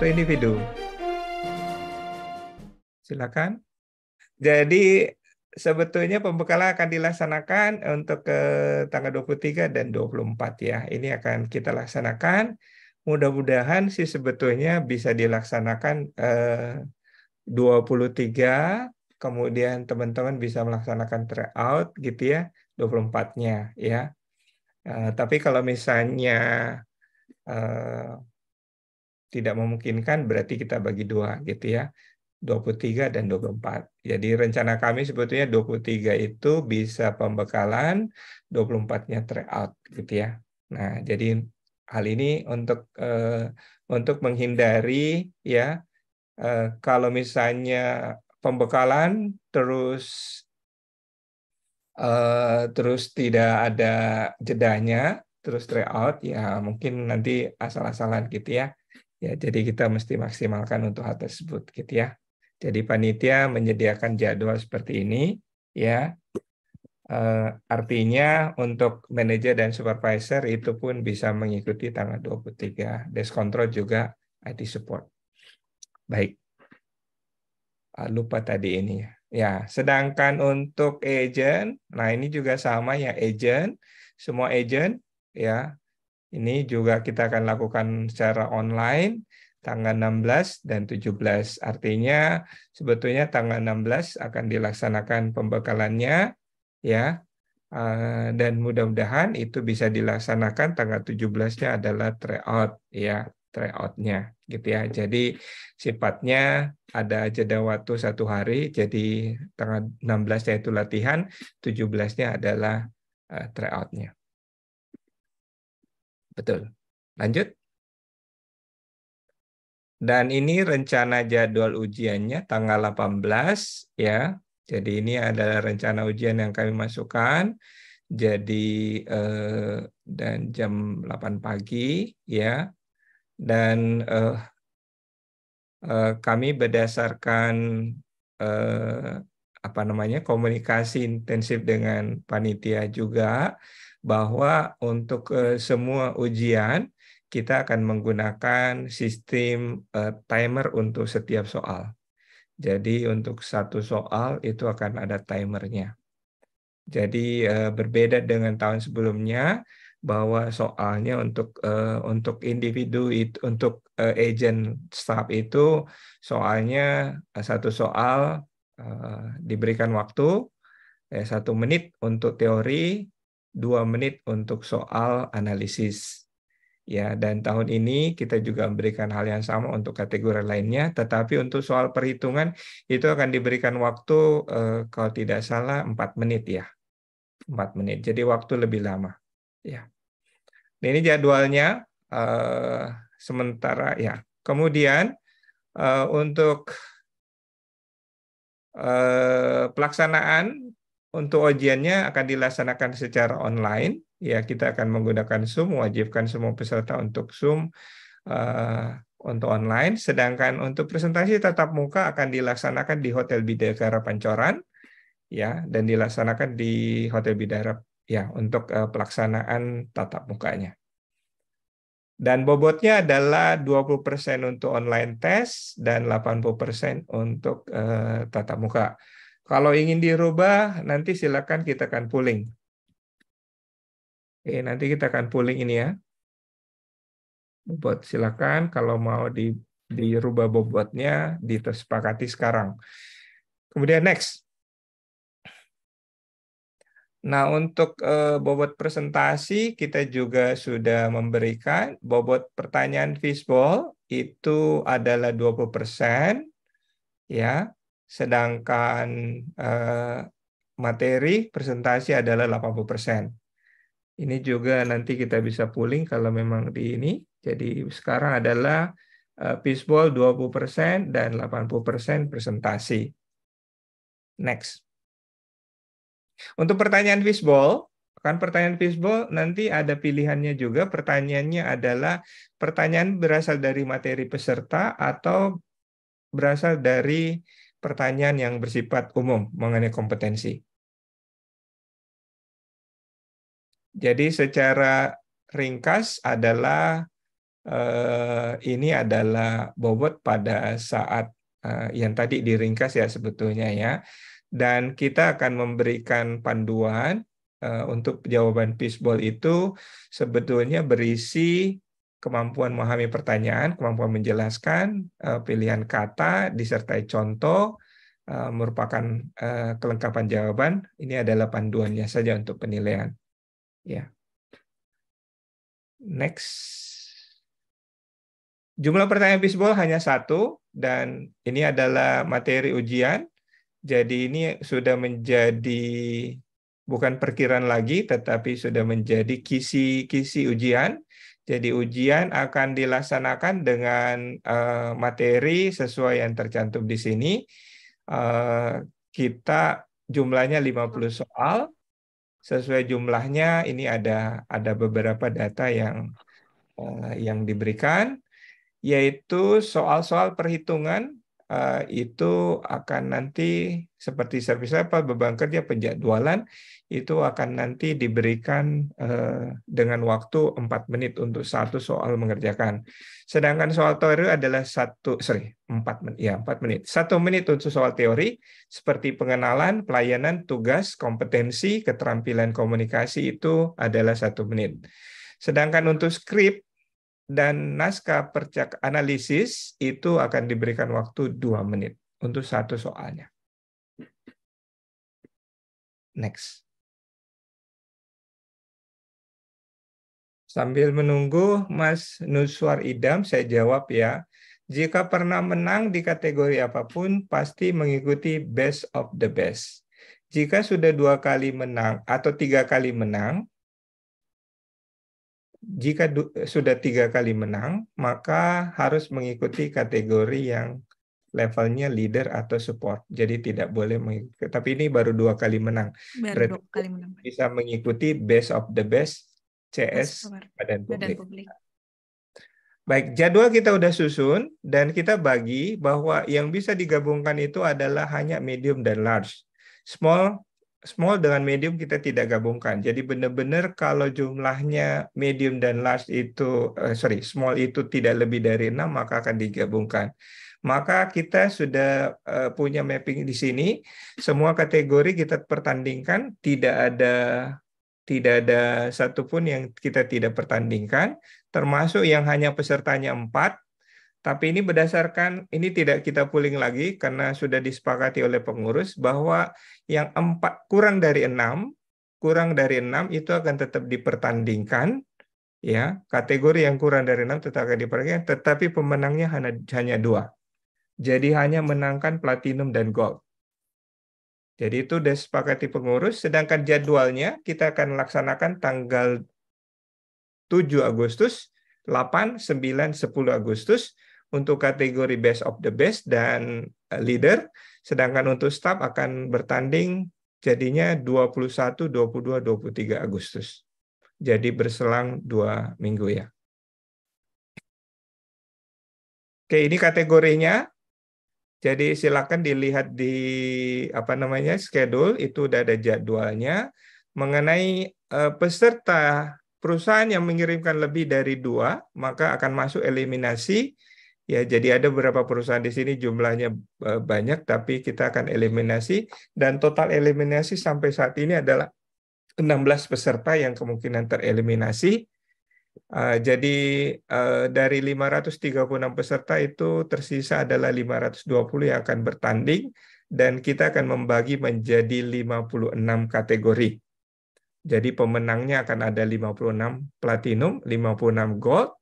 satu individu. Silakan. Jadi sebetulnya pembekalan akan dilaksanakan untuk ke tanggal 23 dan 24 ya. Ini akan kita laksanakan. Mudah-mudahan sih sebetulnya bisa dilaksanakan eh, 23 kemudian teman-teman bisa melaksanakan tryout gitu ya 24-nya ya. Eh, tapi kalau misalnya eh, tidak memungkinkan berarti kita bagi dua gitu ya. 23 dan 24. Jadi rencana kami sebetulnya 23 itu bisa pembekalan, 24-nya tryout gitu ya. Nah, jadi hal ini untuk uh, untuk menghindari ya uh, kalau misalnya pembekalan terus uh, terus tidak ada jedanya, terus tryout ya mungkin nanti asal-asalan gitu ya. Ya, jadi kita mesti maksimalkan untuk hal tersebut gitu ya. Jadi panitia menyediakan jadwal seperti ini ya. Uh, artinya untuk manajer dan supervisor itu pun bisa mengikuti tanggal 23. Desk control juga IT support. Baik. Ah, lupa tadi ini ya. Ya, sedangkan untuk agent, nah ini juga sama ya agent, semua agent ya ini juga kita akan lakukan secara online tanggal 16 dan 17. Artinya sebetulnya tanggal 16 akan dilaksanakan pembekalannya ya. Eh, dan mudah-mudahan itu bisa dilaksanakan tanggal 17-nya adalah tryout ya, tryoutnya gitu ya. Jadi sifatnya ada jeda waktu satu hari, jadi tanggal 16-nya itu latihan, 17-nya adalah eh, tryoutnya. Betul. Lanjut. Dan ini rencana jadwal ujiannya tanggal 18 ya. Jadi ini adalah rencana ujian yang kami masukkan. Jadi eh, dan jam 8 pagi ya. Dan eh, eh, kami berdasarkan eh, apa namanya komunikasi intensif dengan panitia juga bahwa untuk eh, semua ujian kita akan menggunakan sistem eh, timer untuk setiap soal. Jadi untuk satu soal itu akan ada timernya. Jadi eh, berbeda dengan tahun sebelumnya bahwa soalnya untuk untuk individu itu untuk agent staff itu soalnya satu soal diberikan waktu satu menit untuk teori dua menit untuk soal analisis. Ya, dan tahun ini kita juga memberikan hal yang sama untuk kategori lainnya, tetapi untuk soal perhitungan itu akan diberikan waktu eh, kalau tidak salah 4 menit ya. 4 menit. Jadi waktu lebih lama. Ya. Nah, ini jadwalnya eh, sementara ya. Kemudian eh, untuk eh, pelaksanaan untuk ujiannya akan dilaksanakan secara online. Ya, kita akan menggunakan Zoom, wajibkan semua peserta untuk Zoom uh, untuk online. Sedangkan untuk presentasi tatap muka akan dilaksanakan di Hotel Bidara Pancoran, ya, dan dilaksanakan di Hotel Bidara, ya, untuk uh, pelaksanaan tatap mukanya. Dan bobotnya adalah 20% untuk online test dan 80% untuk uh, tatap muka. Kalau ingin dirubah, nanti silakan kita akan pulling. Oke, nanti kita akan pulling ini ya. Bobot, silakan kalau mau di, dirubah bobotnya, disepakati sekarang. Kemudian next. Nah, untuk eh, bobot presentasi kita juga sudah memberikan bobot pertanyaan fishbowl itu adalah 20% ya sedangkan eh, materi presentasi adalah 80%. Ini juga nanti kita bisa pooling kalau memang di ini. Jadi sekarang adalah eh, fishball 20% dan 80% presentasi. Next. Untuk pertanyaan fishbowl, kan pertanyaan fishbowl nanti ada pilihannya juga. Pertanyaannya adalah pertanyaan berasal dari materi peserta atau berasal dari pertanyaan yang bersifat umum mengenai kompetensi. Jadi secara ringkas adalah eh, ini adalah bobot pada saat eh, yang tadi diringkas ya sebetulnya ya. Dan kita akan memberikan panduan eh, untuk jawaban fishbowl itu sebetulnya berisi kemampuan memahami pertanyaan, kemampuan menjelaskan, eh, pilihan kata disertai contoh eh, merupakan eh, kelengkapan jawaban. Ini adalah panduannya saja untuk penilaian. Ya. Next. Jumlah pertanyaan bisbol hanya satu dan ini adalah materi ujian. Jadi ini sudah menjadi bukan perkiraan lagi tetapi sudah menjadi kisi-kisi ujian jadi ujian akan dilaksanakan dengan uh, materi sesuai yang tercantum di sini. Uh, kita jumlahnya 50 hmm. soal. Sesuai jumlahnya ini ada ada beberapa data yang uh, yang diberikan yaitu soal-soal perhitungan Eh, itu akan nanti seperti service apa beban kerja, penjadwalan itu akan nanti diberikan eh, dengan waktu 4 menit untuk satu soal mengerjakan. Sedangkan soal teori adalah satu sorry, 4 menit ya, 4 menit. Satu menit untuk soal teori seperti pengenalan, pelayanan, tugas, kompetensi, keterampilan komunikasi itu adalah satu menit. Sedangkan untuk skrip dan naskah percak analisis itu akan diberikan waktu 2 menit untuk satu soalnya. Next. Sambil menunggu Mas Nuswar Idam, saya jawab ya. Jika pernah menang di kategori apapun, pasti mengikuti best of the best. Jika sudah dua kali menang atau tiga kali menang, jika sudah tiga kali menang, maka harus mengikuti kategori yang levelnya leader atau support. Jadi tidak boleh mengikuti. Tapi ini baru dua kali menang. Baru dua kali menang. Bisa mengikuti best of the best CS Badan Publik. Badan Publik. Baik, jadwal kita udah susun dan kita bagi bahwa yang bisa digabungkan itu adalah hanya medium dan large. Small small dengan medium kita tidak gabungkan. Jadi benar-benar kalau jumlahnya medium dan large itu uh, sorry small itu tidak lebih dari enam maka akan digabungkan. Maka kita sudah uh, punya mapping di sini. Semua kategori kita pertandingkan, tidak ada tidak ada satupun yang kita tidak pertandingkan, termasuk yang hanya pesertanya empat tapi ini berdasarkan ini tidak kita puling lagi karena sudah disepakati oleh pengurus bahwa yang empat kurang dari enam kurang dari enam itu akan tetap dipertandingkan ya kategori yang kurang dari enam tetap akan dipertandingkan tetapi pemenangnya hanya hanya dua jadi hanya menangkan platinum dan gold jadi itu sudah sepakati pengurus sedangkan jadwalnya kita akan laksanakan tanggal 7 Agustus 8, 9, 10 Agustus untuk kategori best of the best dan eh, leader, sedangkan untuk staff akan bertanding jadinya 21, 22, 23 Agustus. Jadi berselang dua minggu ya. Oke, ini kategorinya. Jadi silakan dilihat di apa namanya schedule itu udah ada jadwalnya mengenai uh, peserta perusahaan yang mengirimkan lebih dari dua maka akan masuk eliminasi Ya, jadi ada beberapa perusahaan di sini jumlahnya eh, banyak, tapi kita akan eliminasi dan total eliminasi sampai saat ini adalah 16 peserta yang kemungkinan tereliminasi. Eh, jadi eh, dari 536 peserta itu tersisa adalah 520 yang akan bertanding dan kita akan membagi menjadi 56 kategori. Jadi pemenangnya akan ada 56 platinum, 56 gold,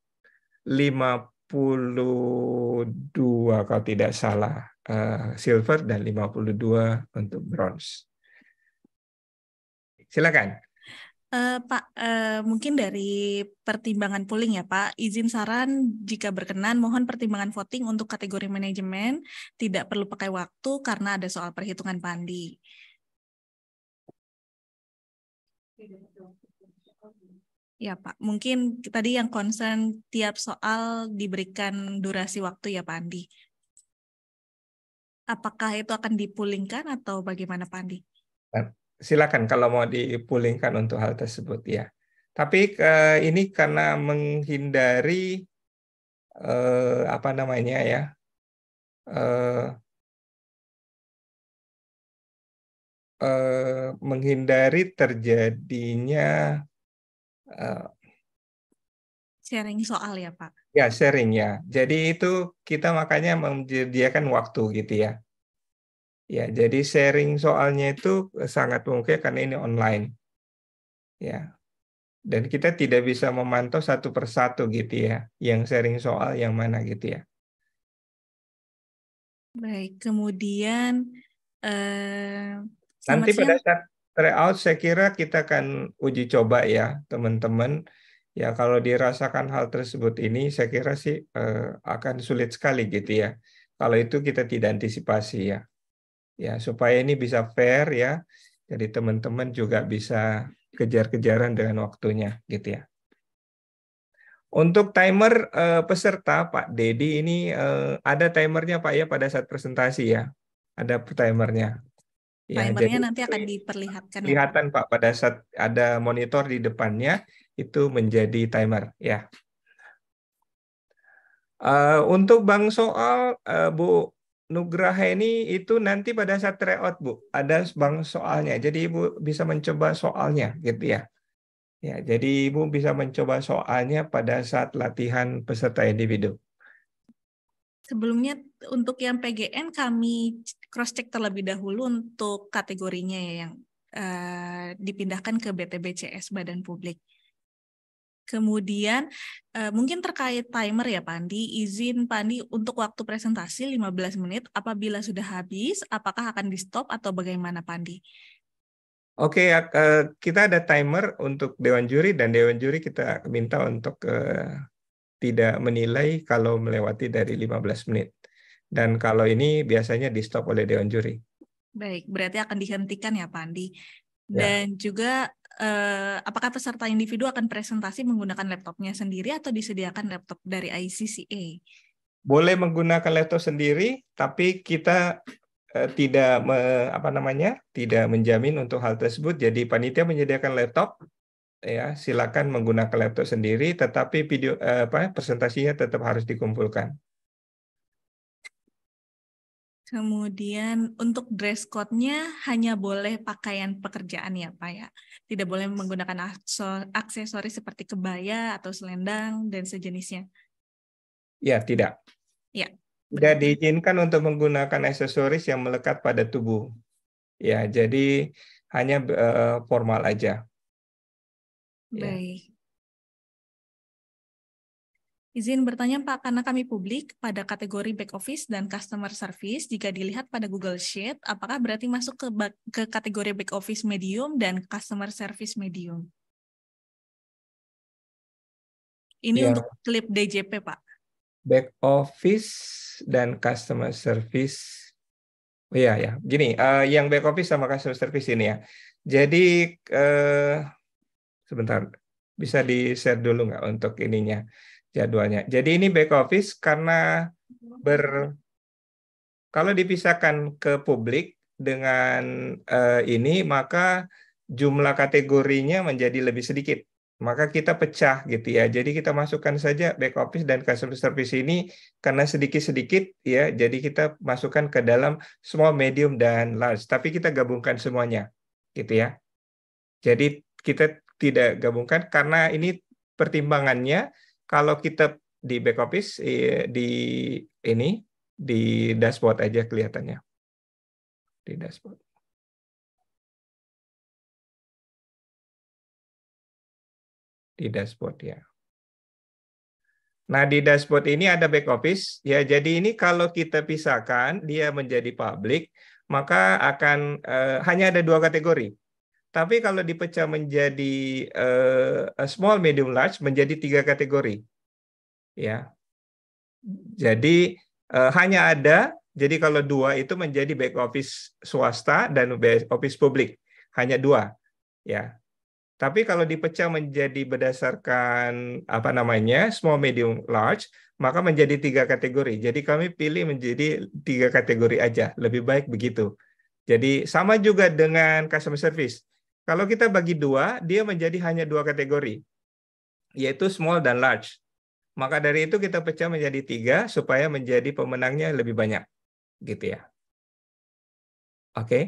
50 52 kalau tidak salah eh, silver dan 52 untuk bronze. Silakan. Uh, Pak, uh, mungkin dari pertimbangan polling ya Pak, izin saran jika berkenan mohon pertimbangan voting untuk kategori manajemen, tidak perlu pakai waktu karena ada soal perhitungan pandi. Tidak. Ya Pak, mungkin tadi yang concern tiap soal diberikan durasi waktu ya Pak Andi. Apakah itu akan dipulingkan atau bagaimana Pak Andi? Eh, silakan kalau mau dipulingkan untuk hal tersebut ya. Tapi eh, ini karena menghindari eh, apa namanya ya eh, eh, menghindari terjadinya Eh, sharing soal ya Pak. Ya sharing ya. Jadi itu kita makanya menyediakan waktu gitu ya. Ya jadi sharing soalnya itu sangat mungkin karena ini online. Ya dan kita tidak bisa memantau satu persatu gitu ya yang sharing soal yang mana gitu ya. Baik kemudian eh, nanti pada saat tryout saya kira kita akan uji coba ya teman-teman. Ya kalau dirasakan hal tersebut ini saya kira sih eh, akan sulit sekali gitu ya. Kalau itu kita tidak antisipasi ya. Ya supaya ini bisa fair ya. Jadi teman-teman juga bisa kejar-kejaran dengan waktunya gitu ya. Untuk timer eh, peserta Pak Dedi ini eh, ada timernya Pak ya pada saat presentasi ya. Ada timernya. Ya, Timernya jadi, nanti akan diperlihatkan. Kelihatan ya. Pak pada saat ada monitor di depannya itu menjadi timer ya. Uh, untuk bang soal uh, Bu Nugraha ini itu nanti pada saat tryout Bu ada bang soalnya jadi Ibu bisa mencoba soalnya gitu ya. Ya, jadi Ibu bisa mencoba soalnya pada saat latihan peserta individu. Sebelumnya untuk yang PGN kami cross check terlebih dahulu untuk kategorinya ya yang uh, dipindahkan ke BTBCS Badan Publik. Kemudian uh, mungkin terkait timer ya Pandi, izin Pandi untuk waktu presentasi 15 menit apabila sudah habis apakah akan di stop atau bagaimana Pandi? Oke, okay, ya, kita ada timer untuk dewan juri dan dewan juri kita minta untuk uh, tidak menilai kalau melewati dari 15 menit. Dan kalau ini biasanya di stop oleh dewan juri. Baik, berarti akan dihentikan ya Pak Andi. Ya. Dan ya. juga eh, apakah peserta individu akan presentasi menggunakan laptopnya sendiri atau disediakan laptop dari ICCA? E? Boleh menggunakan laptop sendiri, tapi kita eh, tidak me, apa namanya tidak menjamin untuk hal tersebut. Jadi panitia menyediakan laptop, ya silakan menggunakan laptop sendiri, tetapi video eh, apa presentasinya tetap harus dikumpulkan. Kemudian untuk dress code-nya hanya boleh pakaian pekerjaan ya Pak ya. Tidak boleh menggunakan aksesoris seperti kebaya atau selendang dan sejenisnya. Ya, tidak. Ya. Tidak diizinkan untuk menggunakan aksesoris yang melekat pada tubuh. Ya, jadi hanya uh, formal aja. Ya. Baik. Izin bertanya Pak, karena kami publik pada kategori back office dan customer service, jika dilihat pada Google Sheet, apakah berarti masuk ke, ke kategori back office medium dan customer service medium? Ini ya. untuk klip DJP Pak. Back office dan customer service. Oh iya ya, gini, uh, yang back office sama customer service ini ya. Jadi uh, sebentar, bisa di share dulu nggak untuk ininya? jadwalnya. Jadi ini back office karena ber kalau dipisahkan ke publik dengan uh, ini maka jumlah kategorinya menjadi lebih sedikit. Maka kita pecah gitu ya. Jadi kita masukkan saja back office dan customer service ini karena sedikit-sedikit ya. Jadi kita masukkan ke dalam small, medium dan large. Tapi kita gabungkan semuanya gitu ya. Jadi kita tidak gabungkan karena ini pertimbangannya kalau kita di back office di ini di dashboard aja kelihatannya. Di dashboard. Di dashboard ya. Nah, di dashboard ini ada back office. Ya, jadi ini kalau kita pisahkan, dia menjadi public, maka akan eh, hanya ada dua kategori. Tapi kalau dipecah menjadi uh, small, medium, large menjadi tiga kategori. Ya. Jadi uh, hanya ada. Jadi kalau dua itu menjadi back office swasta dan back office publik hanya dua. Ya. Tapi kalau dipecah menjadi berdasarkan apa namanya small, medium, large, maka menjadi tiga kategori. Jadi kami pilih menjadi tiga kategori aja. Lebih baik begitu. Jadi sama juga dengan customer service. Kalau kita bagi dua, dia menjadi hanya dua kategori, yaitu small dan large. Maka dari itu kita pecah menjadi tiga supaya menjadi pemenangnya lebih banyak, gitu ya. Oke. Okay?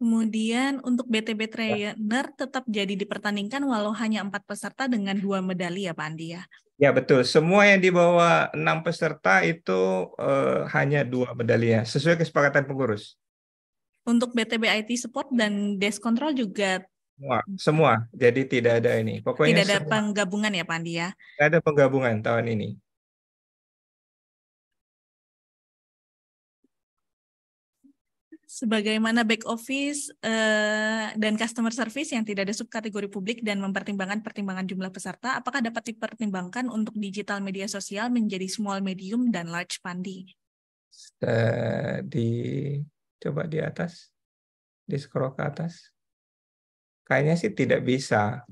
Kemudian untuk BTB ya. Trainer tetap jadi dipertandingkan walau hanya empat peserta dengan dua medali ya Pak Andi ya? Ya betul. Semua yang dibawa enam peserta itu eh, hanya dua medali ya, sesuai kesepakatan pengurus. Untuk BTB IT support dan desk control juga semua, semua. Jadi tidak ada ini. Pokoknya tidak ada semua. penggabungan ya, Pandi ya. Tidak ada penggabungan tahun ini. Sebagaimana back office uh, dan customer service yang tidak ada subkategori publik dan mempertimbangkan pertimbangan jumlah peserta, apakah dapat dipertimbangkan untuk digital media sosial menjadi small medium dan large pandi? Di Coba di atas. Di scroll ke atas. Kayaknya sih tidak bisa.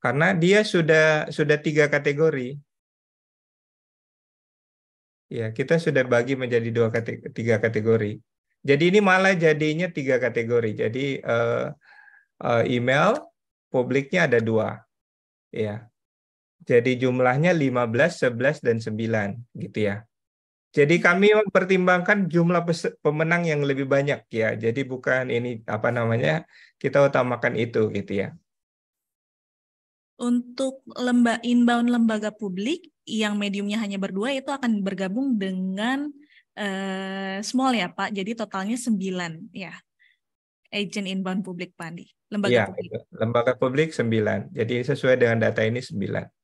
Karena dia sudah sudah tiga kategori. Ya, kita sudah bagi menjadi dua kategori, tiga kategori. Jadi ini malah jadinya tiga kategori. Jadi uh, uh, email publiknya ada dua. Ya. Jadi jumlahnya 15, 11, dan 9 gitu ya. Jadi kami mempertimbangkan jumlah pemenang yang lebih banyak ya. Jadi bukan ini apa namanya kita utamakan itu gitu ya. Untuk lemba inbound lembaga publik yang mediumnya hanya berdua itu akan bergabung dengan uh, small ya Pak. Jadi totalnya sembilan, ya. Agent inbound publik Pak, Andi. lembaga ya, publik. Lembaga publik sembilan. Jadi sesuai dengan data ini sembilan.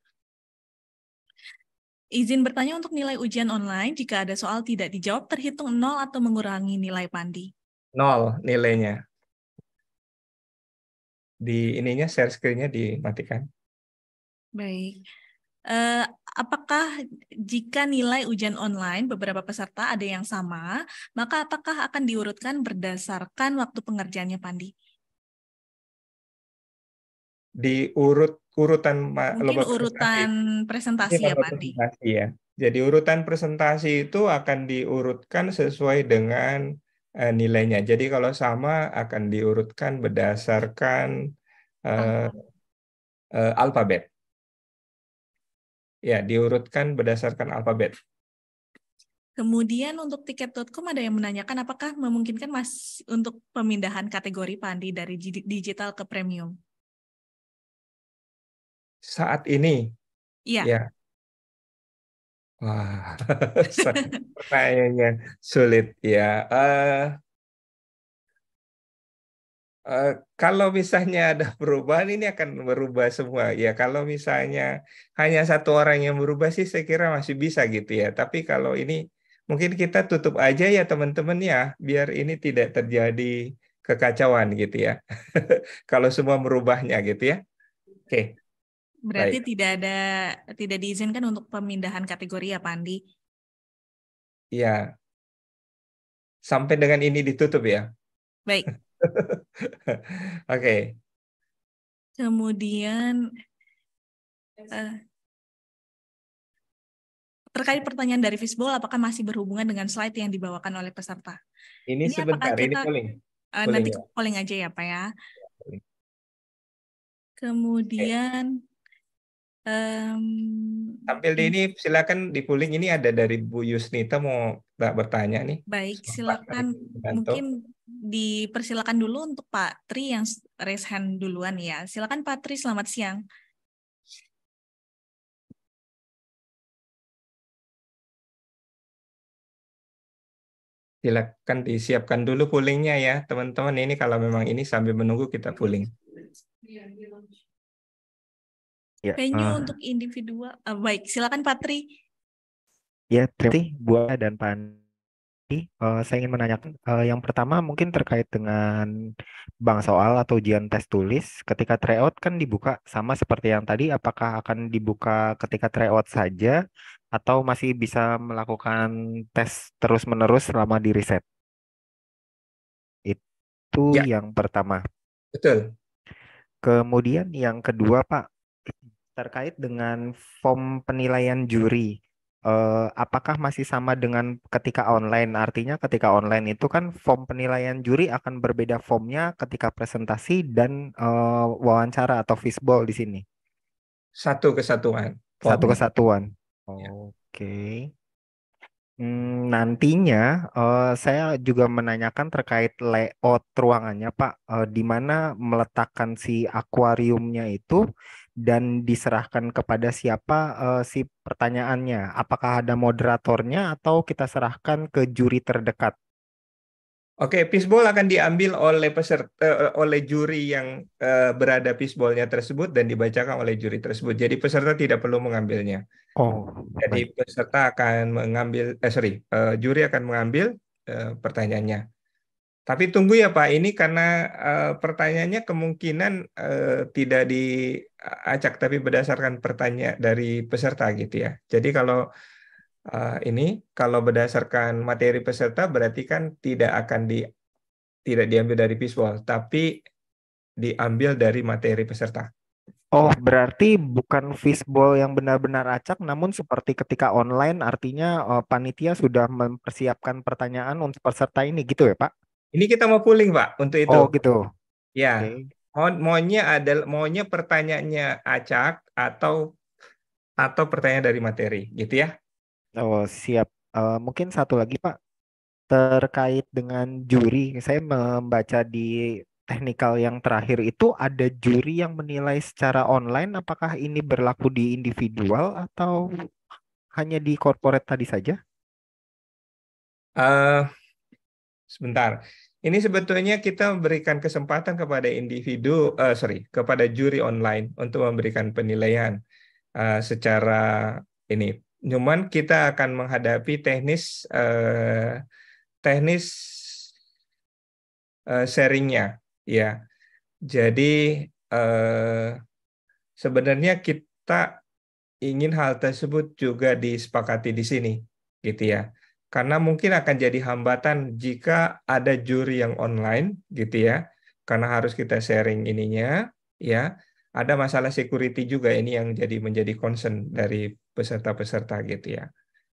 Izin bertanya untuk nilai ujian online jika ada soal tidak dijawab terhitung nol atau mengurangi nilai Pandi. Nol nilainya. Di ininya share screen-nya dimatikan. Baik. Uh, apakah jika nilai ujian online beberapa peserta ada yang sama, maka apakah akan diurutkan berdasarkan waktu pengerjaannya Pandi? Diurut urutan mungkin urutan presentasi, presentasi iya, ya Pak Andi. Ya. Jadi urutan presentasi itu akan diurutkan sesuai dengan uh, nilainya. Jadi kalau sama akan diurutkan berdasarkan uh, uh, alfabet. Ya, diurutkan berdasarkan alfabet. Kemudian untuk tiket.com ada yang menanyakan apakah memungkinkan mas untuk pemindahan kategori Pandi dari digital ke premium? saat ini. Iya. Ya. Wah, pertanyaannya sulit ya. Uh, uh, kalau misalnya ada perubahan, ini akan berubah semua. Ya, kalau misalnya hanya satu orang yang berubah sih, saya kira masih bisa gitu ya. Tapi kalau ini mungkin kita tutup aja ya teman-teman ya, biar ini tidak terjadi kekacauan gitu ya. kalau semua merubahnya gitu ya. Oke. Okay. Berarti Baik. tidak ada tidak diizinkan untuk pemindahan kategori ya, Pak Andi? Iya. Sampai dengan ini ditutup ya. Baik. Oke. okay. Kemudian uh, terkait pertanyaan dari Fisbol, apakah masih berhubungan dengan slide yang dibawakan oleh peserta? Ini, ini sebentar, kita, ini polling. Uh, polling nanti ya. polling aja ya Pak ya. Iya, Kemudian Um, Tampil di ini silakan di pooling ini ada dari Bu Yusnita mau tak bertanya nih. Baik, silakan mungkin dipersilakan dulu untuk Pak Tri yang raise hand duluan ya. Silakan Pak Tri, selamat siang. silakan disiapkan dulu poolingnya ya teman-teman ini kalau memang ini sambil menunggu kita pooling. Iya, iya. Ya, Venue uh, untuk individual. Uh, eh, baik, silakan Patri. Ya, terima kasih Buah dan Pan. Uh, eh, saya ingin menanyakan uh, yang pertama mungkin terkait dengan bank soal atau ujian tes tulis ketika tryout kan dibuka sama seperti yang tadi apakah akan dibuka ketika tryout saja atau masih bisa melakukan tes terus-menerus selama di riset? Itu ya. yang pertama. Betul. Kemudian yang kedua Pak, terkait dengan form penilaian juri eh, apakah masih sama dengan ketika online? Artinya ketika online itu kan form penilaian juri akan berbeda formnya ketika presentasi dan eh, wawancara atau fishbowl di sini. Satu kesatuan. Form. Satu kesatuan. ya. Oke. Okay. Hmm, nantinya uh, saya juga menanyakan terkait layout ruangannya, Pak. Uh, di mana meletakkan si akuariumnya itu dan diserahkan kepada siapa uh, si pertanyaannya? Apakah ada moderatornya atau kita serahkan ke juri terdekat? Oke, pisbol akan diambil oleh peserta uh, eh, oleh juri yang uh, berada pisbolnya tersebut dan dibacakan oleh juri tersebut. Jadi peserta tidak perlu mengambilnya. Oh. Jadi peserta akan mengambil eh sorry, uh, juri akan mengambil uh, pertanyaannya. Tapi tunggu ya Pak, ini karena uh, pertanyaannya kemungkinan uh, tidak diacak tapi berdasarkan pertanyaan dari peserta gitu ya. Jadi kalau uh, ini kalau berdasarkan materi peserta berarti kan tidak akan di tidak diambil dari visual, tapi diambil dari materi peserta. Oh, berarti bukan fishbowl yang benar-benar acak, namun seperti ketika online, artinya uh, panitia sudah mempersiapkan pertanyaan untuk peserta ini, gitu ya, Pak? Ini kita mau pooling, Pak, untuk itu. Oh, gitu. Ya. Okay. maunya ada maunya pertanyaannya acak atau atau pertanyaan dari materi, gitu ya. Oh, siap. Uh, mungkin satu lagi, Pak. Terkait dengan juri, saya membaca di teknikal yang terakhir itu ada juri yang menilai secara online apakah ini berlaku di individual atau hanya di corporate tadi saja? Uh, sebentar. Ini sebetulnya kita memberikan kesempatan kepada individu, uh, sorry, kepada juri online untuk memberikan penilaian uh, secara ini. Cuman kita akan menghadapi teknis uh, teknis uh, sharingnya, ya. Jadi uh, sebenarnya kita ingin hal tersebut juga disepakati di sini, gitu ya karena mungkin akan jadi hambatan jika ada juri yang online gitu ya karena harus kita sharing ininya ya ada masalah security juga ini yang jadi menjadi concern dari peserta-peserta gitu ya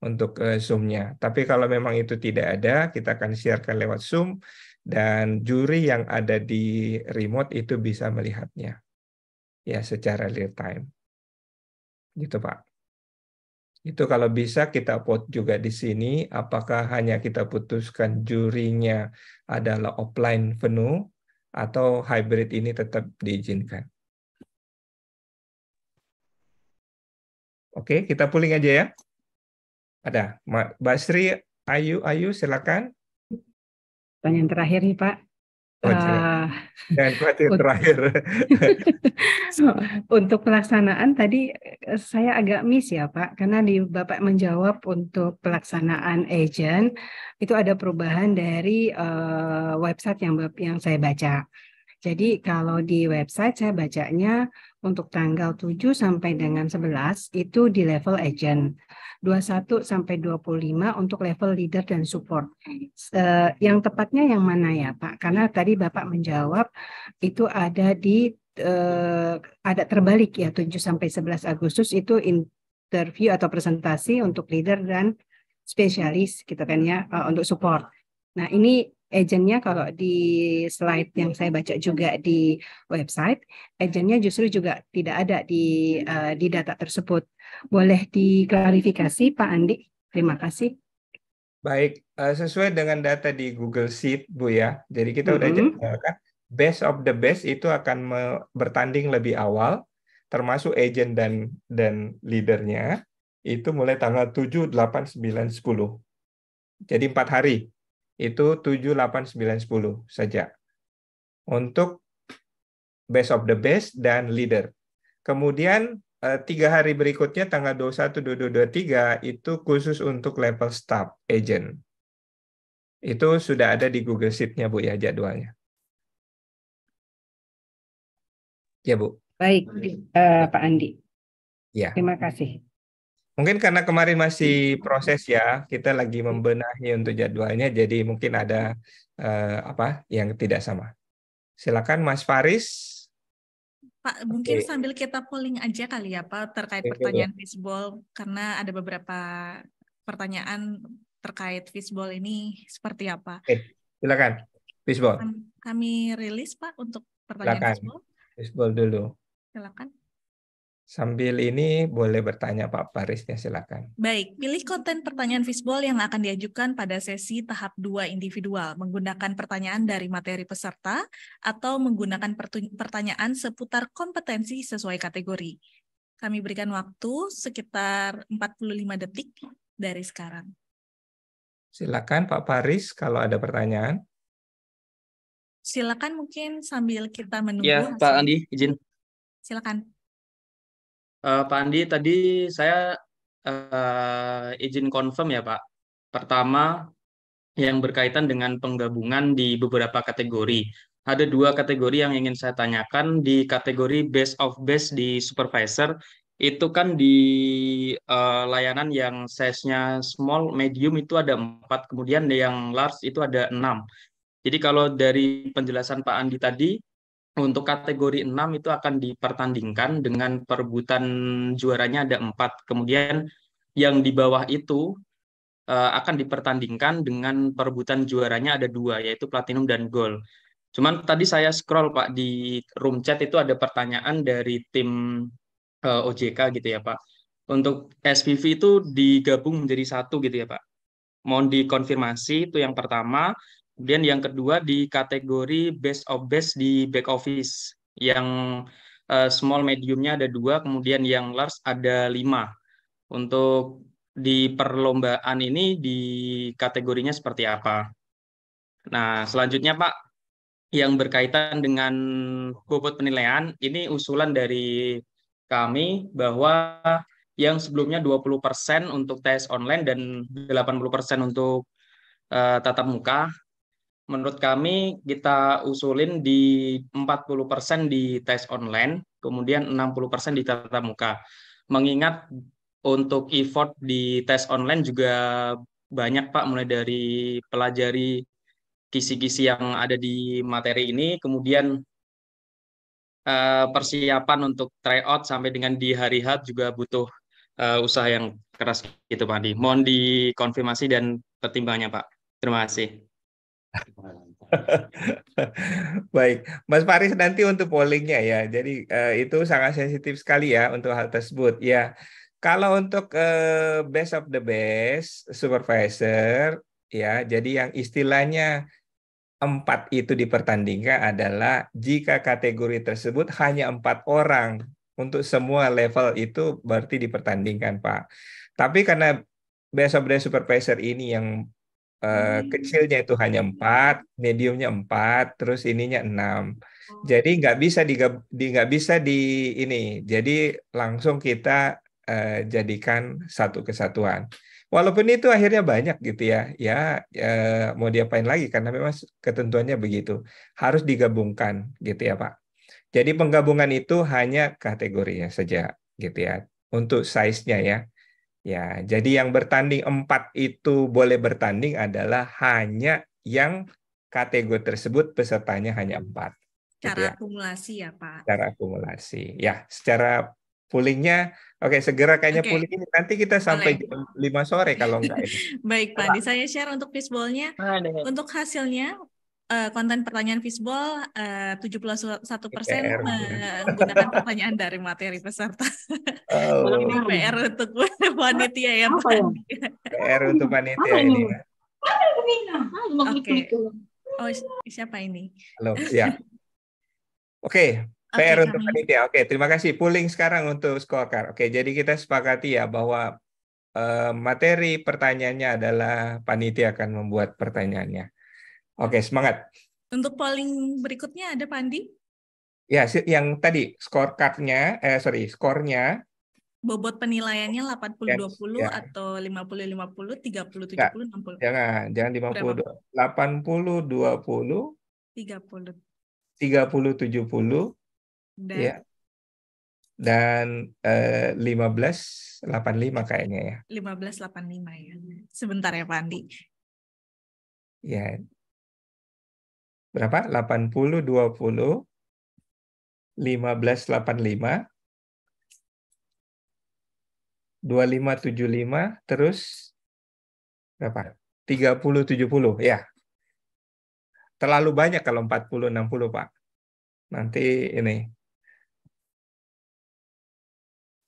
untuk uh, eh, zoom Tapi kalau memang itu tidak ada, kita akan siarkan lewat Zoom dan juri yang ada di remote itu bisa melihatnya. Ya, secara real time. Gitu, Pak. Itu kalau bisa kita pot juga di sini, apakah hanya kita putuskan jurinya adalah offline penuh atau hybrid ini tetap diizinkan. Oke, kita pulling aja ya. Ada, Mbak Basri, Ayu, Ayu, silakan. Pertanyaan terakhir nih Pak uh, ah. dan khawatir terakhir. untuk pelaksanaan tadi saya agak miss ya Pak, karena di Bapak menjawab untuk pelaksanaan agent itu ada perubahan dari uh, website yang yang saya baca. Jadi kalau di website saya bacanya untuk tanggal 7 sampai dengan 11 itu di level agent. 21 sampai 25 untuk level leader dan support. Eh, yang tepatnya yang mana ya Pak? Karena tadi Bapak menjawab itu ada di eh, ada terbalik ya 7 sampai 11 Agustus itu interview atau presentasi untuk leader dan spesialis gitu kan ya eh, untuk support. Nah, ini agentnya kalau di slide yang saya baca juga di website, agentnya justru juga tidak ada di uh, di data tersebut. Boleh diklarifikasi, Pak Andi? Terima kasih. Baik, uh, sesuai dengan data di Google Sheet, Bu ya. Jadi kita mm -hmm. udah jadwalkan best of the best itu akan bertanding lebih awal, termasuk agent dan dan leadernya itu mulai tanggal 7, 8, 9, 10. Jadi empat hari itu 7, 8, 9, 10 saja. Untuk best of the best dan leader. Kemudian eh, tiga hari berikutnya tanggal 21, 22, 23 itu khusus untuk level staff agent. Itu sudah ada di Google Sheet-nya Bu ya jadwalnya. Ya Bu. Baik, uh, Pak Andi. Ya. Terima kasih. Mungkin karena kemarin masih iya. proses ya, kita lagi iya. membenahi untuk jadwalnya, jadi mungkin ada uh, apa yang tidak sama. Silakan Mas Faris. Pak, mungkin sambil kita polling aja kali ya Pak terkait okay. Iya, pertanyaan bisbol, karena ada beberapa pertanyaan terkait bisbol ini seperti apa. Okay. Silakan, Bisbol. Kami rilis Pak untuk pertanyaan Silakan. fishball. dulu. Silakan. Sambil ini boleh bertanya Pak Paris ya silakan. Baik, pilih konten pertanyaan Fisbol yang akan diajukan pada sesi tahap 2 individual menggunakan pertanyaan dari materi peserta atau menggunakan pertanyaan seputar kompetensi sesuai kategori. Kami berikan waktu sekitar 45 detik dari sekarang. Silakan Pak Paris kalau ada pertanyaan. Silakan mungkin sambil kita ya, menunggu. Ya, Pak Andi, izin. Silakan. Uh, Pak Andi, tadi saya uh, izin confirm ya Pak. Pertama, yang berkaitan dengan penggabungan di beberapa kategori. Ada dua kategori yang ingin saya tanyakan di kategori base of base di supervisor itu kan di uh, layanan yang size-nya small, medium itu ada empat, kemudian yang large itu ada enam. Jadi kalau dari penjelasan Pak Andi tadi, untuk kategori 6 itu akan dipertandingkan dengan perebutan juaranya ada empat. Kemudian yang di bawah itu uh, akan dipertandingkan dengan perebutan juaranya ada dua, yaitu platinum dan gold. Cuman tadi saya scroll Pak di room chat itu ada pertanyaan dari tim uh, eh, OJK gitu ya Pak. Untuk SPV itu digabung menjadi satu gitu ya Pak. Mohon dikonfirmasi itu yang pertama. Kemudian yang kedua di kategori best of best di back office yang uh, small mediumnya ada dua, kemudian yang large ada lima. Untuk di perlombaan ini di kategorinya seperti apa? Nah, selanjutnya Pak, yang berkaitan dengan bobot penilaian, ini usulan dari kami bahwa yang sebelumnya 20% untuk tes online dan 80% untuk uh, tatap muka, menurut kami kita usulin di 40% di tes online, kemudian 60% di tatap muka. Mengingat untuk effort di tes online juga banyak Pak, mulai dari pelajari kisi-kisi yang ada di materi ini, kemudian eh, persiapan untuk tryout sampai dengan di hari H juga butuh eh, usaha yang keras gitu Pak di Mohon dikonfirmasi dan pertimbangannya Pak. Terima kasih. Baik, Mas Faris nanti untuk pollingnya ya. Jadi uh, itu sangat sensitif sekali ya untuk hal tersebut. Ya, kalau untuk uh, best of the best supervisor ya, jadi yang istilahnya empat itu dipertandingkan adalah jika kategori tersebut hanya empat orang untuk semua level itu berarti dipertandingkan Pak. Tapi karena best of the best supervisor ini yang Eh, hmm. kecilnya itu hanya empat, mediumnya empat, terus ininya enam. Oh. Jadi nggak bisa di nggak bisa di ini. Jadi langsung kita uh, jadikan satu kesatuan. Walaupun itu akhirnya banyak gitu ya, ya uh, mau diapain lagi karena memang ketentuannya begitu. Harus digabungkan gitu ya Pak. Jadi penggabungan itu hanya kategorinya saja gitu ya untuk size-nya ya. Ya, jadi yang bertanding empat itu boleh bertanding adalah hanya yang kategori tersebut pesertanya hanya hmm. empat. Gitu Cara gitu ya. akumulasi ya Pak. Cara akumulasi. Ya, secara poolingnya, oke okay, segera kayaknya okay. pooling ini nanti kita sampai Boleh. jam 5 sore kalau enggak. Baik Pak, saya share untuk fishballnya. Untuk hasilnya Eh, konten pertanyaan eh, tujuh puluh satu persen menggunakan pertanyaan dari materi peserta. Oh. ini PR untuk panitia ya, Apa ya? PR untuk panitia Apa ini. Ah, Oke. Okay. Oh, siapa ini? Halo, ya. Oke, okay, PR okay, untuk kami. panitia. Oke, okay, terima kasih. Pooling sekarang untuk scorecard. Oke, okay, jadi kita sepakati ya bahwa eh, materi pertanyaannya adalah panitia akan membuat pertanyaannya. Oke, semangat. Untuk polling berikutnya ada Pandi? Ya, yang tadi scorecard-nya, eh sorry, skornya. Bobot penilaiannya 80-20 ya. atau 50-50, 30-70, ya. 60. Jangan, jangan 50. Berapa? 80 20 30 30 70 dan ya. Dan eh, 15 85 kayaknya ya. 15 85 ya. Sebentar ya Pandi. Ya, berapa? 80 20 15 85 25, 75, terus berapa? 30 70 ya. Terlalu banyak kalau 40 60, Pak. Nanti ini.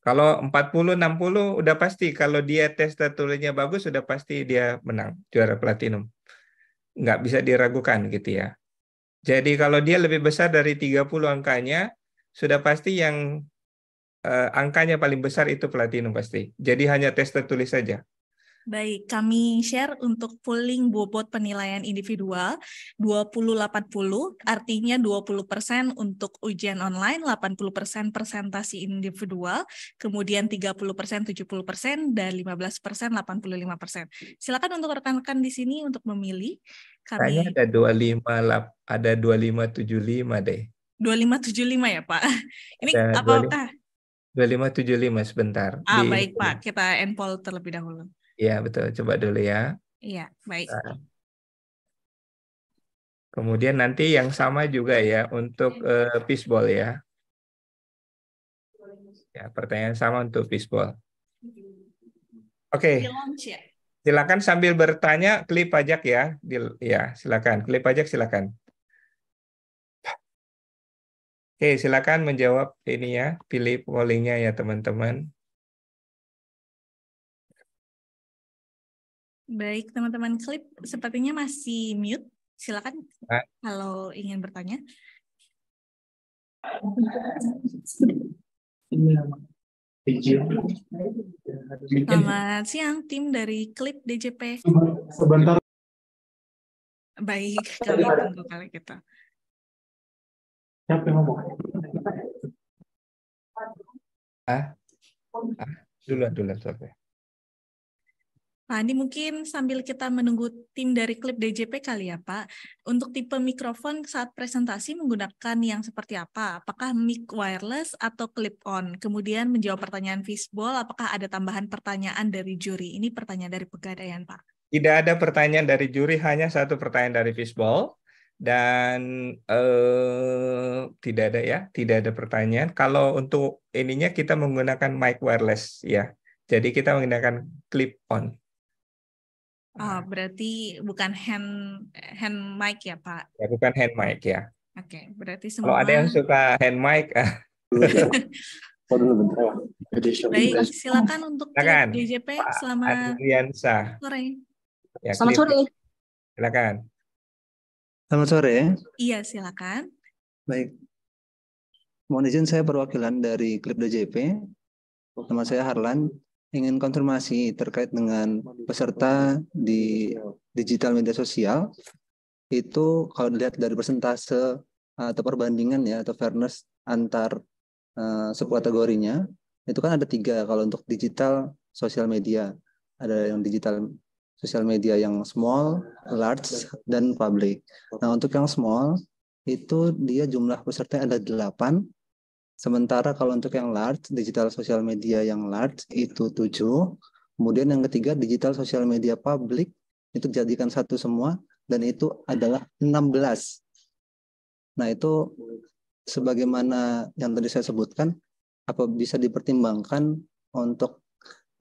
Kalau 40 60 udah pasti kalau dia tes tertulisnya bagus sudah pasti dia menang juara platinum. Nggak bisa diragukan gitu ya. Jadi kalau dia lebih besar dari 30 angkanya, sudah pasti yang eh, angkanya paling besar itu platinum pasti. Jadi hanya tes tertulis saja. Baik, kami share untuk pooling bobot penilaian individual 20-80, artinya 20% untuk ujian online, 80% presentasi individual, kemudian 30%, 70%, dan 15%, 85%. Silakan untuk rekan-rekan di sini untuk memilih. Kami... Kayaknya ada 25, ada 2575 deh. 2575 ya Pak? Ini apa? 2575 sebentar. Ah, di, baik Pak, kita enpol terlebih dahulu. Iya, betul. Coba dulu ya. Iya, baik. Nah. Kemudian nanti yang sama juga ya untuk uh, fishball ya. Ya, pertanyaan sama untuk fishball. Oke. Okay. Ya? Silakan sambil bertanya klip pajak ya. ya, silakan. Klip pajak silakan. Oke, okay, silakan menjawab ini ya. Pilih pollingnya ya teman-teman. Baik, teman-teman klip sepertinya masih mute. Silakan eh. kalau ingin bertanya. Selamat siang tim dari klip DJP. Sebentar. Baik, kami tunggu kali kita. Siapa yang ngomong? Ah, ah, duluan duluan siapa? Pak ini mungkin sambil kita menunggu tim dari klip DJP kali ya Pak, untuk tipe mikrofon saat presentasi menggunakan yang seperti apa? Apakah mic wireless atau clip on? Kemudian menjawab pertanyaan fishbowl, apakah ada tambahan pertanyaan dari juri? Ini pertanyaan dari pegadaian Pak. Tidak ada pertanyaan dari juri, hanya satu pertanyaan dari fishbowl dan eh, tidak ada ya, tidak ada pertanyaan. Kalau untuk ininya kita menggunakan mic wireless ya. Jadi kita menggunakan clip on. Oh, berarti bukan hand hand mic ya Pak? Ya bukan hand mic ya. Oke, okay, berarti semua. Kalau ada yang suka hand mic. Ah. Ya. Ya. Baik, silakan untuk silakan. JJP selamat Adriansa. sore. Ya, selamat sore. Silakan. Selamat sore. Iya, silakan. Baik. Mohon izin saya perwakilan dari Klip DJP. Nama saya Harlan, ingin konfirmasi terkait dengan peserta di digital media sosial itu kalau dilihat dari persentase eh, atau perbandingan ya atau fairness antar uh, eh, kategorinya itu kan ada tiga kalau untuk digital sosial media ada yang digital sosial media yang small, large, dan public. Nah untuk yang small itu dia jumlah peserta ada delapan Sementara kalau untuk yang large, digital social media yang large itu 7. Kemudian yang ketiga, digital social media public itu jadikan satu semua dan itu adalah 16. Nah, itu sebagaimana yang tadi saya sebutkan apa bisa dipertimbangkan untuk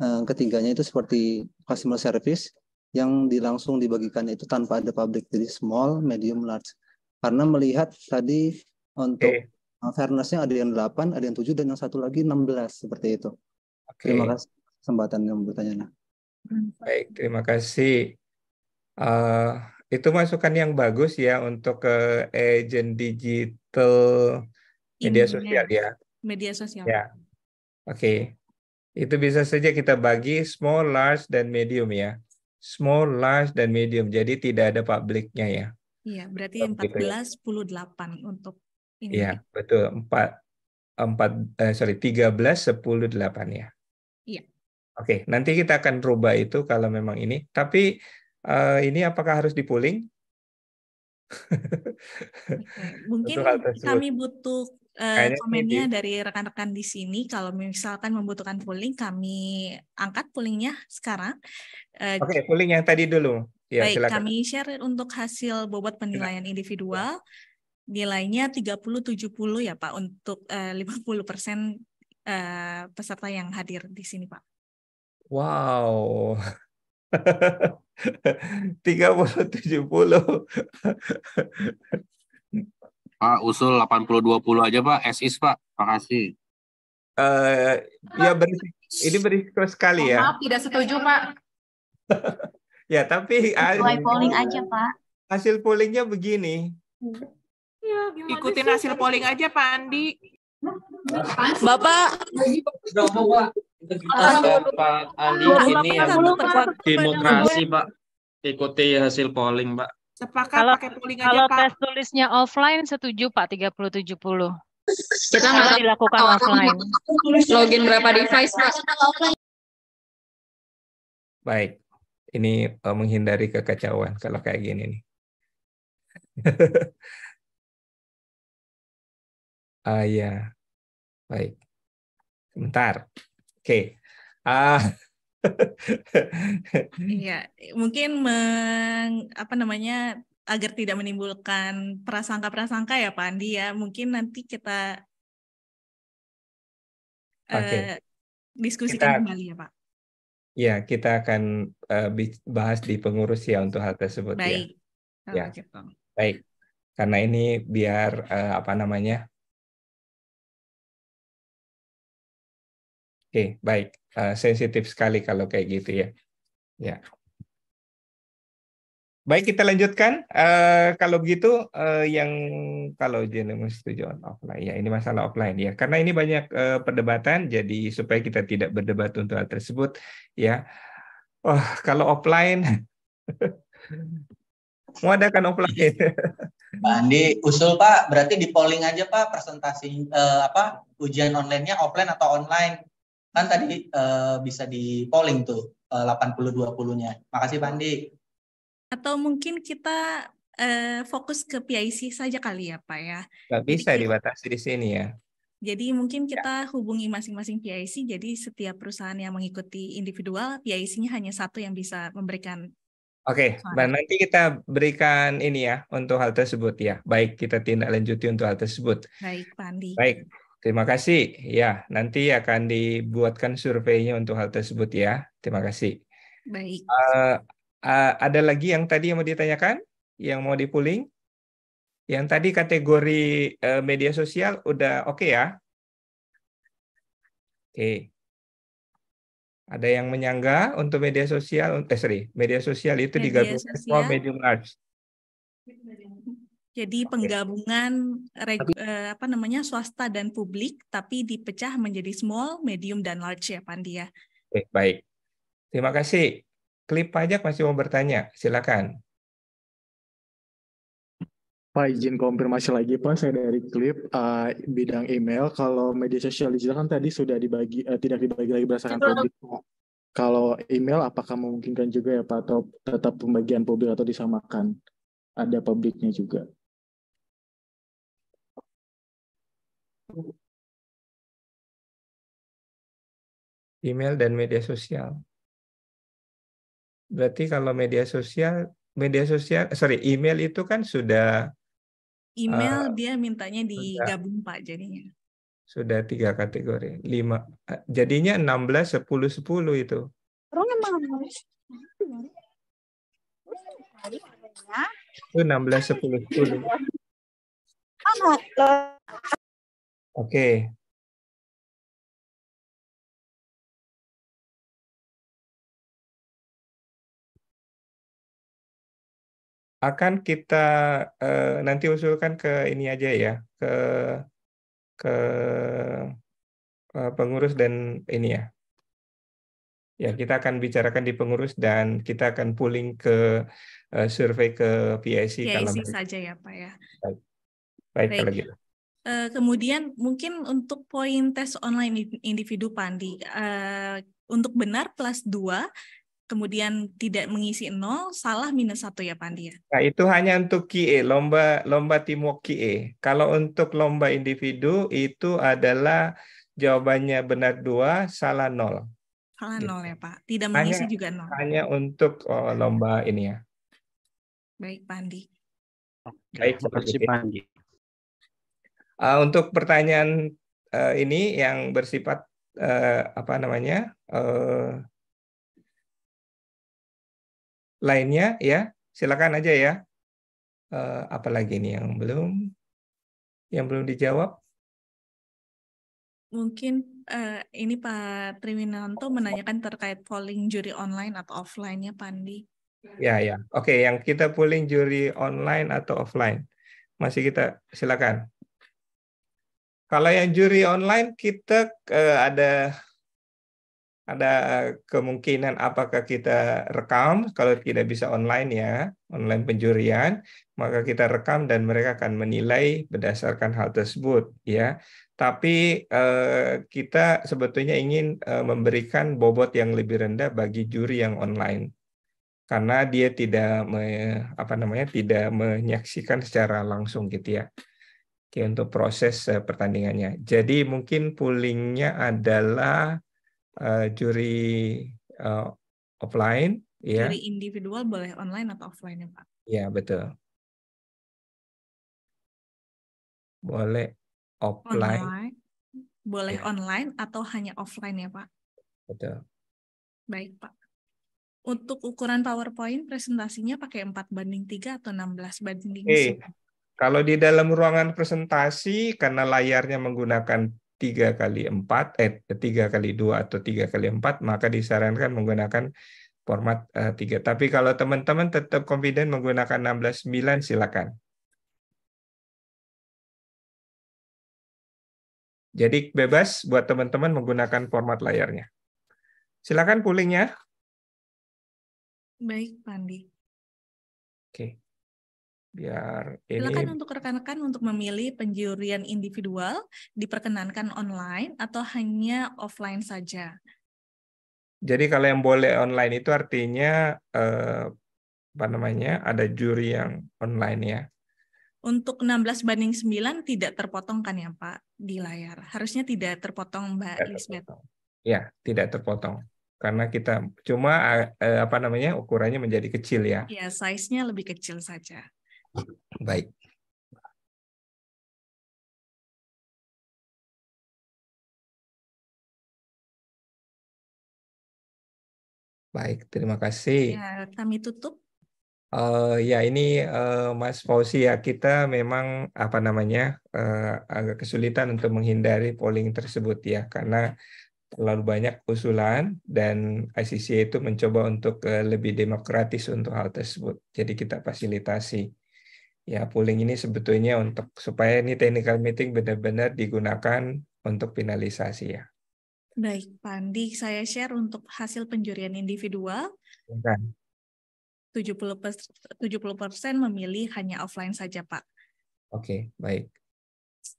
eh, ketiganya itu seperti customer service yang dilangsung dibagikan itu tanpa ada public jadi small, medium, large. Karena melihat tadi untuk okay fairnessnya ada yang 8, ada yang 7, dan yang satu lagi 16 seperti itu. Okay. Terima kasih kesempatan yang bertanya. Baik, terima kasih. Uh, itu masukan yang bagus ya untuk ke agent digital media iya. sosial ya. Media sosial. Ya. Oke. Okay. Itu bisa saja kita bagi small, large, dan medium ya. Small, large, dan medium. Jadi tidak ada publiknya ya. Iya, berarti 14, 18 ya. untuk ini. Iya, betul. 4 4 eh, sorry 13 10 8 ya. Iya. Oke, nanti kita akan rubah itu kalau memang ini. Tapi eh, ini apakah harus dipuling? Mungkin kami butuh uh, komennya ini. Gitu. dari rekan-rekan di sini. Kalau misalkan membutuhkan pooling, kami angkat poolingnya sekarang. Uh, Oke, okay, yang tadi dulu. Ya, baik, silakan. kami share untuk hasil bobot penilaian individual ya nilainya 30-70 ya Pak untuk eh, uh, 50 persen uh, peserta yang hadir di sini Pak. Wow. 30-70. Pak, usul 80-20 aja Pak, SIS Pak. Makasih. Uh, ya berisiko, ini berisiko sekali oh, ya. Maaf, tidak setuju Pak. ya, tapi... Sesuai polling aja Pak. Hasil pollingnya begini. Hmm Ya, Ikutin sih? hasil polling aja, Pak Andi. Bapak. Berapa, Pak? Andi ini demokrasi, Pak. Ikuti hasil polling, Pak. Sepakat kalau, pakai polling kalau aja, kalau Pak. Kalau tes tulisnya offline, setuju, Pak, 30-70. Kita nggak dilakukan oh, offline. Login berapa device, Pak? Baik, ini uh, menghindari kekacauan kalau kayak gini nih. Ah ya, baik. Sebentar. Oke. Ah. Iya, mungkin meng, apa namanya agar tidak menimbulkan prasangka-prasangka ya Pak Andi ya. Mungkin nanti kita okay. uh, eh, diskusikan kita, kembali ya Pak. Ya, kita akan uh, bahas di pengurus ya untuk hal tersebut Baik. ya. Baik. Ya. Gitu. Baik. Karena ini biar uh, apa namanya? Oke, baik. Uh, sensitif sekali kalau kayak gitu ya. Ya. Baik, kita lanjutkan. Uh, kalau begitu, uh, yang kalau jenis setuju offline, ya ini masalah offline ya. Karena ini banyak uh, perdebatan, jadi supaya kita tidak berdebat untuk hal tersebut, ya. Oh, kalau offline, mau adakan offline. Pak Andi, usul Pak, berarti di polling aja Pak, presentasi uh, apa ujian onlinenya offline atau online? kan tadi uh, bisa di polling tuh eh, uh, 80-20-nya. Makasih Pandi. Atau mungkin kita uh, fokus ke PIC saja kali ya Pak ya. Gak bisa jadi, dibatasi di sini ya. Jadi mungkin ya. kita ya. hubungi masing-masing PIC, jadi setiap perusahaan yang mengikuti individual, PIC-nya hanya satu yang bisa memberikan Oke, okay, nah, nanti kita berikan ini ya untuk hal tersebut ya. Baik, kita tindak lanjuti untuk hal tersebut. Baik, Pandi. Baik. Terima kasih. Ya, nanti akan dibuatkan surveinya untuk hal tersebut ya. Terima kasih. Baik. Uh, uh, ada lagi yang tadi yang mau ditanyakan? Yang mau dipuling? Yang tadi kategori uh, media sosial udah oke okay ya? Oke. Okay. Ada yang menyangga untuk media sosial? Eh, sorry, media sosial itu digabungkan semua medium large. Jadi okay. penggabungan reg, tapi, eh, apa namanya swasta dan publik tapi dipecah menjadi small, medium dan large ya Pandi ya. Okay, baik. Terima kasih. Klip pajak masih mau bertanya, silakan. Pak izin konfirmasi lagi Pak, saya dari klip uh, bidang email. Kalau media sosial digital kan tadi sudah dibagi uh, tidak dibagi lagi berdasarkan publik. Kalau email apakah memungkinkan juga ya Pak atau tetap pembagian publik atau disamakan? Ada publiknya juga. Email dan media sosial. Berarti kalau media sosial, media sosial, eh, sorry, email itu kan sudah email uh, dia mintanya digabung sudah, Pak jadinya. Sudah tiga kategori, lima. Eh, jadinya 16, 10, 10 itu. Itu 16, 10, 10. Oke. Okay. Akan kita uh, nanti usulkan ke ini aja ya, ke ke uh, pengurus dan ini ya. Ya, kita akan bicarakan di pengurus dan kita akan pooling ke uh, survei ke PIC, PIC saja ya, Pak ya. Baik, Baik, Baik. kalau gitu. Eh, kemudian mungkin untuk poin tes online individu Pandi, uh, untuk benar plus dua, kemudian tidak mengisi nol, salah minus satu ya Pandi ya? Nah, itu hanya untuk QE, lomba lomba timo QE. Kalau untuk lomba individu itu adalah jawabannya benar dua, salah nol. Salah nol gitu. ya Pak, tidak mengisi juga nol. Hanya untuk oh, lomba ini ya. Baik Pandi. Baik, terima kasih Pandi. Uh, untuk pertanyaan uh, ini yang bersifat uh, apa namanya uh, lainnya ya silakan aja ya. Uh, apalagi ini yang belum yang belum dijawab? Mungkin uh, ini Pak Triwinanto menanyakan terkait polling juri online atau offline-nya Pandi. Ya, ya. Oke, yang kita polling juri online atau offline. Masih kita silakan. Kalau yang juri online kita uh, ada ada kemungkinan apakah kita rekam kalau tidak bisa online ya, online penjurian, maka kita rekam dan mereka akan menilai berdasarkan hal tersebut ya. Tapi eh, kita sebetulnya ingin eh, memberikan bobot yang lebih rendah bagi juri yang online. Karena dia tidak me, apa namanya tidak menyaksikan secara langsung gitu ya okay, untuk proses uh, pertandingannya. Jadi mungkin poolingnya adalah uh, juri uh, offline, ya. individual boleh online atau offline ya Pak? Iya betul. Boleh offline. Online. Boleh ya. online atau hanya offline ya Pak? Betul. Baik Pak. Untuk ukuran PowerPoint, presentasinya pakai 4 banding 3 atau 16 banding tiga? Hey, kalau di dalam ruangan presentasi karena layarnya menggunakan tiga kali empat eh tiga kali dua atau tiga kali empat maka disarankan menggunakan format eh, tiga. Uh, Tapi kalau teman-teman tetap confident menggunakan 16:9 silakan. Jadi bebas buat teman-teman menggunakan format layarnya. Silakan pulingnya. Baik, Pandi. Oke. Okay biar ini... silakan untuk rekan-rekan untuk memilih penjurian individual diperkenankan online atau hanya offline saja. Jadi kalau yang boleh online itu artinya eh, apa namanya ada juri yang online ya. Untuk 16 banding 9 tidak terpotong kan ya Pak di layar. Harusnya tidak terpotong Mbak tidak Lisbeth. Terpotong. Ya, tidak terpotong karena kita cuma eh, apa namanya ukurannya menjadi kecil ya. Ya size-nya lebih kecil saja. Baik. Baik, terima kasih. Ya, kami tutup. Uh, ya ini uh, Mas Fauzi ya kita memang apa namanya uh, agak kesulitan untuk menghindari polling tersebut ya karena terlalu banyak usulan dan ICC itu mencoba untuk uh, lebih demokratis untuk hal tersebut. Jadi kita fasilitasi ya pooling ini sebetulnya untuk supaya ini technical meeting benar-benar digunakan untuk finalisasi ya. Baik, Pandi, saya share untuk hasil penjurian individual. Bukan. 70 persen memilih hanya offline saja, Pak. Oke, baik.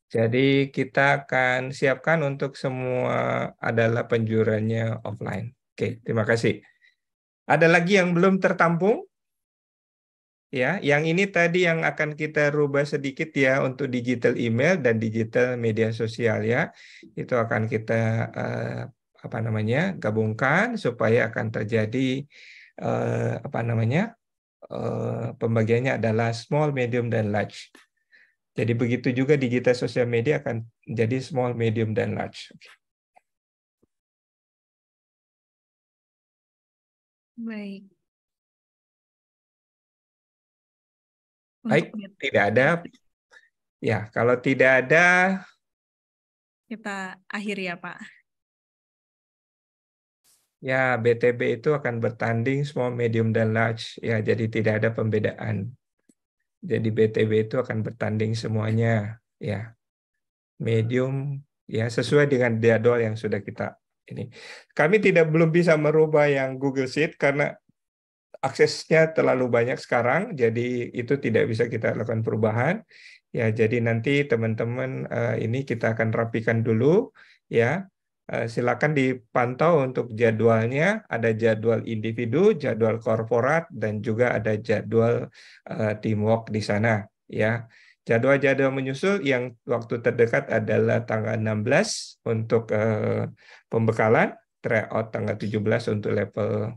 Jadi kita akan siapkan untuk semua adalah penjurannya offline. Oke, terima kasih. Ada lagi yang belum tertampung? Ya, yang ini tadi yang akan kita rubah sedikit ya untuk digital email dan digital media sosial ya. Itu akan kita uh, apa namanya? gabungkan supaya akan terjadi uh, apa namanya? uh, pembagiannya adalah small, medium dan large. Jadi begitu juga digital sosial media akan jadi small, medium dan large. Baik. Baik, tidak ada. Ya, kalau tidak ada kita akhiri ya, Pak. Ya, BTB itu akan bertanding small, medium dan large. Ya, jadi tidak ada pembedaan. Jadi BTB itu akan bertanding semuanya, ya. Medium ya sesuai dengan jadwal yang sudah kita ini. Kami tidak belum bisa merubah yang Google Sheet karena aksesnya terlalu banyak sekarang, jadi itu tidak bisa kita lakukan perubahan. Ya, jadi nanti teman-teman eh, ini kita akan rapikan dulu, ya. Eh, silakan dipantau untuk jadwalnya. Ada jadwal individu, jadwal korporat, dan juga ada jadwal eh, teamwork di sana, ya. Jadwal-jadwal menyusul yang waktu terdekat adalah tanggal 16 untuk pembekalan, tryout tanggal 17 untuk level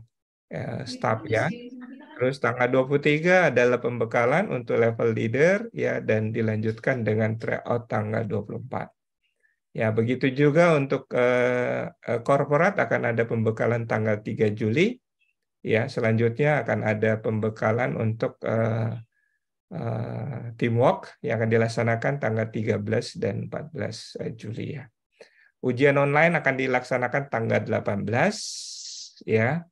staff ya. Iya, iya, ya. Terus tanggal 23 adalah pembekalan untuk level leader ya dan dilanjutkan dengan tryout tanggal 24. Ya, begitu juga untuk korporat eh, eh, korporat akan ada pembekalan tanggal 3 Juli. Ya, selanjutnya akan ada pembekalan untuk uh, uh, teamwork yang akan dilaksanakan tanggal 13 dan 14 Juli ya. Ujian online akan dilaksanakan tanggal 18 ya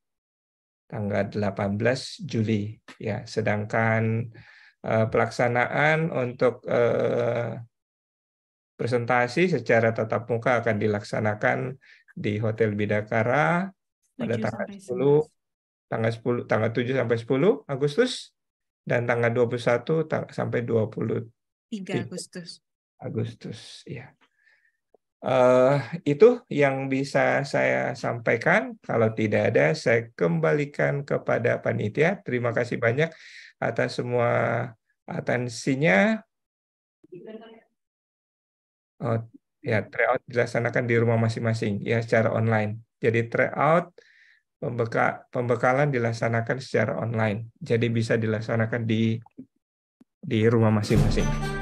tanggal 18 Juli ya sedangkan eh, pelaksanaan untuk eh, presentasi secara tatap muka akan dilaksanakan di Hotel Bidakara pada tanggal 10 tanggal 10 tanggal 7 sampai 10 Agustus dan tanggal 21 tang sampai 23 Agustus. Agustus ya. Uh, itu yang bisa saya sampaikan. Kalau tidak ada, saya kembalikan kepada panitia. Terima kasih banyak atas semua atensinya. Oh, ya, tryout dilaksanakan di rumah masing-masing, ya secara online. Jadi tryout pembeka pembekalan dilaksanakan secara online. Jadi bisa dilaksanakan di di rumah masing-masing.